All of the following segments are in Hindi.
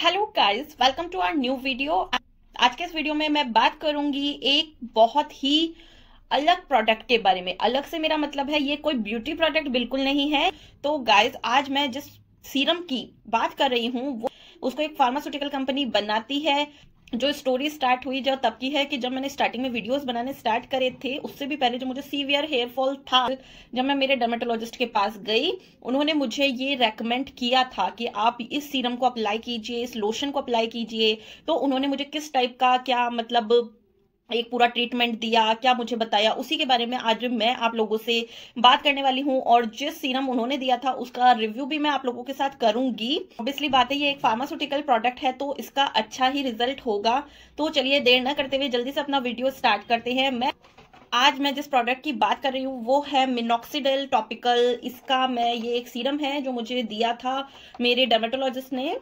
Hello guys welcome to our new video आज के इस वीडियो में मैं बात करूंगी एक बहुत ही अलग प्रोडक्ट के बारे में अलग से मेरा मतलब है ये कोई ब्यूटी प्रोडक्ट बिल्कुल नहीं है तो गाइस आज मैं जिस सीरम की बात कर रही हूँ वो उसको एक फार्मास्यूटिकल कंपनी बनाती है जो स्टोरी स्टार्ट हुई जो तब की है कि जब मैंने स्टार्टिंग में वीडियोस बनाने स्टार्ट करे थे उससे भी पहले जो मुझे सीवियर हेयर फॉल था जब मैं मेरे डर्मेटोलॉजिस्ट के पास गई उन्होंने मुझे ये रेकमेंड किया था कि आप इस सीरम को अप्लाई कीजिए इस लोशन को अप्लाई कीजिए तो उन्होंने मुझे किस टाइप का क्या मतलब एक पूरा ट्रीटमेंट दिया क्या मुझे बताया उसी के बारे में आज मैं आप लोगों से बात करने वाली हूं और जिस सीरम उन्होंने दिया था उसका रिव्यू भी मैं आप लोगों के साथ करूंगी ऑब्वियसली बात है ये एक फार्मास्यूटिकल प्रोडक्ट है तो इसका अच्छा ही रिजल्ट होगा तो चलिए देर न करते हुए जल्दी से अपना वीडियो स्टार्ट करते हैं मैं आज मैं जिस प्रोडक्ट की बात कर रही हूँ वो है मिनोक्सीडल टॉपिकल इसका मैं ये एक सीरम है जो मुझे दिया था मेरे डर्माटोलॉजिस्ट ने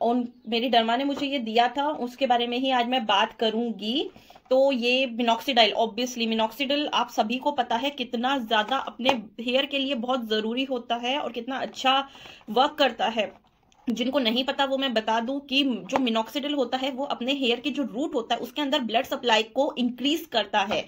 और मेरी डरमा ने मुझे ये दिया था उसके बारे में ही आज मैं बात करूंगी तो ये मिनोक्सीडाइल ऑब्वियसली मिनोक्सीडल आप सभी को पता है कितना ज्यादा अपने हेयर के लिए बहुत जरूरी होता है और कितना अच्छा वर्क करता है जिनको नहीं पता वो मैं बता दूं कि जो मिनोक्सीडल होता है वो अपने हेयर के जो रूट होता है उसके अंदर ब्लड सप्लाई को इंक्रीज करता है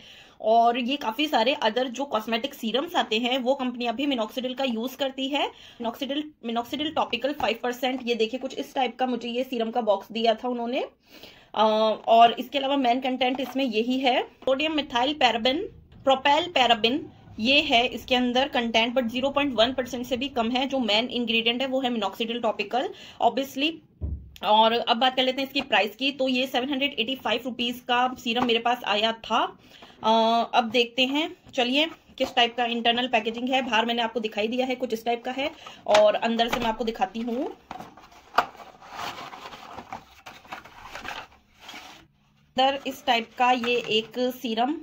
और ये काफी सारे अदर जो कॉस्मेटिक सीरम्स आते हैं वो कंपनियां भी मिनोक्सीडल का यूज करती है minoxidil minoxidil topical five percent ये देखिए कुछ इस टाइप का मुझे ये सीरम का बॉक्स दिया था उन्होंने और इसके अलावा मेन कंटेंट इसमें यही है sodium methyl paraben propyl paraben ये है इसके अंदर कंटेंट बट 0.1 परसेंट से भी कम है जो मेन इंग्रेडिएंट है वो है मिनोक्सीडिल टॉपिकल ऑब्वियसली और अब बात कर लेते हैं इसकी प्राइस की तो ये seven hundred eighty five rupees का सीरम मेरे पास आया था आ, अब देखते हैं चलिए किस टाइप का इंटरनल पैकेजिंग है बाहर मैंने आपको दिखाई दिया है कुछ इस टाइप का है और अंदर से मैं आपको दिखाती हूँ अंदर इस टाइप का ये एक सीरम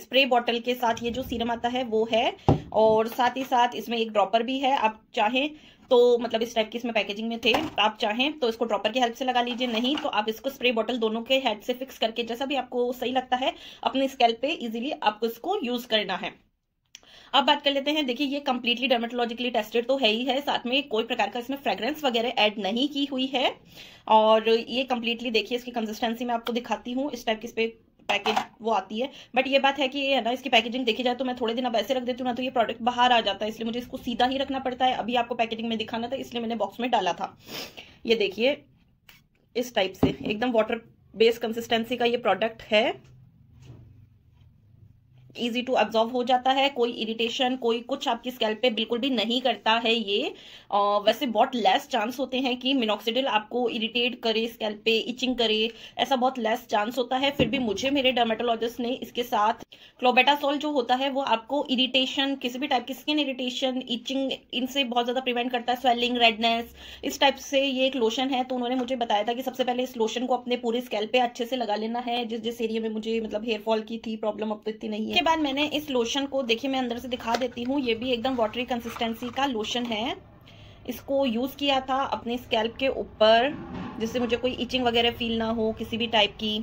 स्प्रे बॉटल के साथ ये जो सीरम आता है वो है और साथ ही साथ इसमें एक ड्रॉपर भी है आप चाहें तो मतलब इस टाइप की इसमें पैकेजिंग में थे आप चाहें तो इसको ड्रॉपर की हेल्प से लगा लीजिए नहीं तो आप इसको स्प्रे बॉटल दोनों के हेड से फिक्स करके जैसा भी आपको सही लगता है अपने स्केल पे इजीली आपको इसको यूज करना है अब बात कर लेते हैं देखिए ये कंप्लीटली डर्मेटोलॉजिकली टेस्टेड तो है ही है साथ में कोई प्रकार का इसमें फ्रेग्रेंस वगैरह ऐड नहीं की हुई है और ये कंप्लीटली देखिए इसकी कंसिस्टेंसी मैं आपको दिखाती हूँ इस टाइप की इस पैकेज वो आती है बट ये बात है कि ये है ना इसकी पैकेजिंग देखी जाए तो मैं थोड़े दिन अब ऐसे रख देती हूँ ना तो ये प्रोडक्ट बाहर आ जाता है इसलिए मुझे इसको सीधा ही रखना पड़ता है अभी आपको पैकेजिंग में दिखाना था इसलिए मैंने बॉक्स में डाला था ये देखिए इस टाइप से एकदम वाटर बेस्ड कंसिस्टेंसी का ये प्रोडक्ट है इजी टू अब्जॉर्व हो जाता है कोई इरिटेशन कोई कुछ आपकी स्कैल्प पे बिल्कुल भी नहीं करता है ये आ, वैसे बहुत लेस चांस होते हैं कि मिनोक्सीडिल आपको इरिटेट करे स्कैल्प पे इचिंग करे ऐसा बहुत लेस चांस होता है फिर भी मुझे मेरे डर्मेटोलॉजिस्ट ने इसके साथ क्लोबेटासोल जो होता है वो आपको इरिटेशन किसी भी टाइप की स्किन इरिटेशन इचिंग इनसे बहुत ज़्यादा प्रिवेंट करता है स्वेलिंग रेडनेस इस टाइप से ये एक लोशन है तो उन्होंने मुझे बताया था कि सबसे पहले इस लोशन को अपने पूरे स्कैल्प पे अच्छे से लगा लेना है जिस जिस एरिया में मुझे मतलब हेयर फॉल की थी प्रॉब्लम अब तो इतनी नहीं है इसके बाद मैंने इस लोशन को देखिए मैं अंदर से दिखा देती हूँ ये भी एकदम वाटरी कंसिस्टेंसी का लोशन है इसको यूज़ किया था अपने स्कैल्प के ऊपर जिससे मुझे कोई इचिंग वगैरह फील ना हो किसी भी टाइप की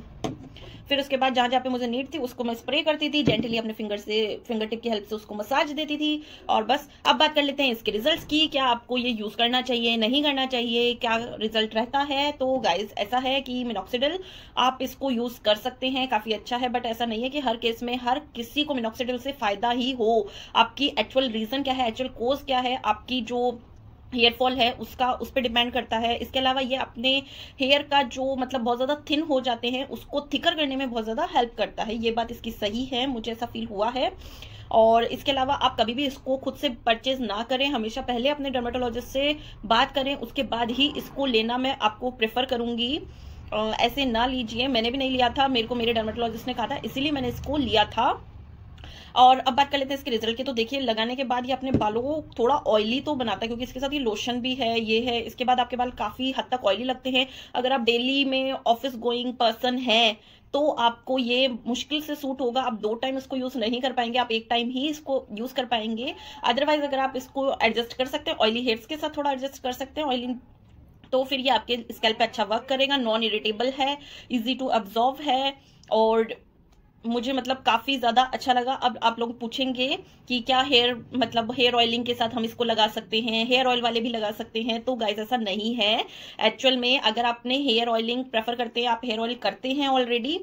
फिर उसके बाद जहाँ जहाँ पे मुझे नीड थी उसको मैं स्प्रे करती थी जेंटली अपने फिंगर से फिंगर टिप की हेल्प से उसको मसाज देती थी और बस अब बात कर लेते हैं इसके रिजल्ट की क्या आपको ये यूज़ करना चाहिए नहीं करना चाहिए क्या रिजल्ट रहता है तो गाइज ऐसा है कि मिनोक्सीडल आप इसको यूज़ कर सकते हैं काफ़ी अच्छा है बट ऐसा नहीं है कि हर केस में हर किसी को मिनोक्सीडल से फ़ायदा ही हो आपकी एक्चुअल रीज़न क्या है एक्चुअल कोज क्या है आपकी जो हेयर फॉल है उसका उस पर डिपेंड करता है इसके अलावा ये अपने हेयर का जो मतलब बहुत ज़्यादा थिन हो जाते हैं उसको थिकर करने में बहुत ज़्यादा हेल्प करता है ये बात इसकी सही है मुझे ऐसा फील हुआ है और इसके अलावा आप कभी भी इसको खुद से परचेज ना करें हमेशा पहले अपने डर्माटोलॉजिस्ट से बात करें उसके बाद ही इसको लेना मैं आपको प्रेफर करूँगी ऐसे ना लीजिए मैंने भी नहीं लिया था मेरे को मेरे डर्माटोलॉजिस्ट ने कहा था इसीलिए मैंने इसको लिया था और अब बात कर लेते हैं इसके रिजल्ट की तो देखिए लगाने के बाद ये अपने बालों को थोड़ा ऑयली तो बनाता है क्योंकि इसके साथ ये लोशन भी है ये है इसके बाद आपके बाल काफ़ी हद तक ऑयली लगते हैं अगर आप डेली में ऑफिस गोइंग पर्सन है तो आपको ये मुश्किल से सूट होगा आप दो टाइम इसको यूज नहीं कर पाएंगे आप एक टाइम ही इसको यूज कर पाएंगे अदरवाइज अगर आप इसको एडजस्ट कर सकते हैं ऑयली हेयर्स के साथ थोड़ा एडजस्ट कर सकते हैं ऑयली तो फिर ये आपके स्कैल्प पे अच्छा वर्क करेगा नॉन इरिटेबल है इजी टू अब्जॉर्व है और मुझे मतलब काफ़ी ज़्यादा अच्छा लगा अब आप लोग पूछेंगे कि क्या हेयर मतलब हेयर ऑयलिंग के साथ हम इसको लगा सकते हैं हेयर ऑयल वाले भी लगा सकते हैं तो गाइज ऐसा नहीं है एक्चुअल में अगर आपने हेयर ऑयलिंग प्रेफर करते हैं आप हेयर ऑयल करते हैं ऑलरेडी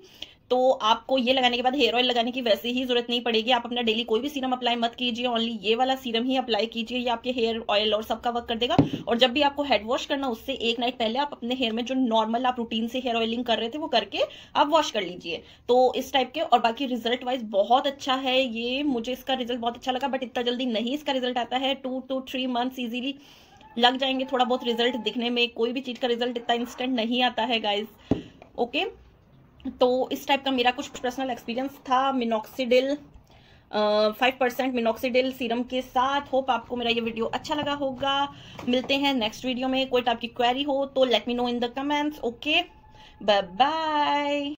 तो आपको ये लगाने के बाद हेयर ऑयल लगाने की वैसे ही जरूरत नहीं पड़ेगी आप अपना डेली कोई भी सीरम अप्लाई मत कीजिए ओनली ये वाला सीरम ही अप्लाई कीजिए ये आपके हेयर ऑयल और सबका वर्क कर देगा और जब भी आपको हेड वॉश करना उससे एक नाइट पहले आप अपने हेयर में जो नॉर्मल आप रूटीन से हेयर ऑयलिंग कर रहे थे वो करके आप वॉश कर लीजिए तो इस टाइप के और बाकी रिजल्ट वाइज बहुत अच्छा है ये मुझे इसका रिजल्ट बहुत अच्छा लगा बट इतना जल्दी नहीं इसका रिजल्ट आता है two to three months easily लग जाएंगे थोड़ा बहुत रिजल्ट दिखने में कोई भी चीज का रिजल्ट इतना इंस्टेंट नहीं आता है गाइज ओके okay? तो इस टाइप का मेरा कुछ पर्सनल एक्सपीरियंस था minoxidil five percent minoxidil serum के साथ होप आपको मेरा ये वीडियो अच्छा लगा होगा मिलते हैं नेक्स्ट वीडियो में कोई टाइप की क्वेरी हो तो let me know in the comments okay bye bye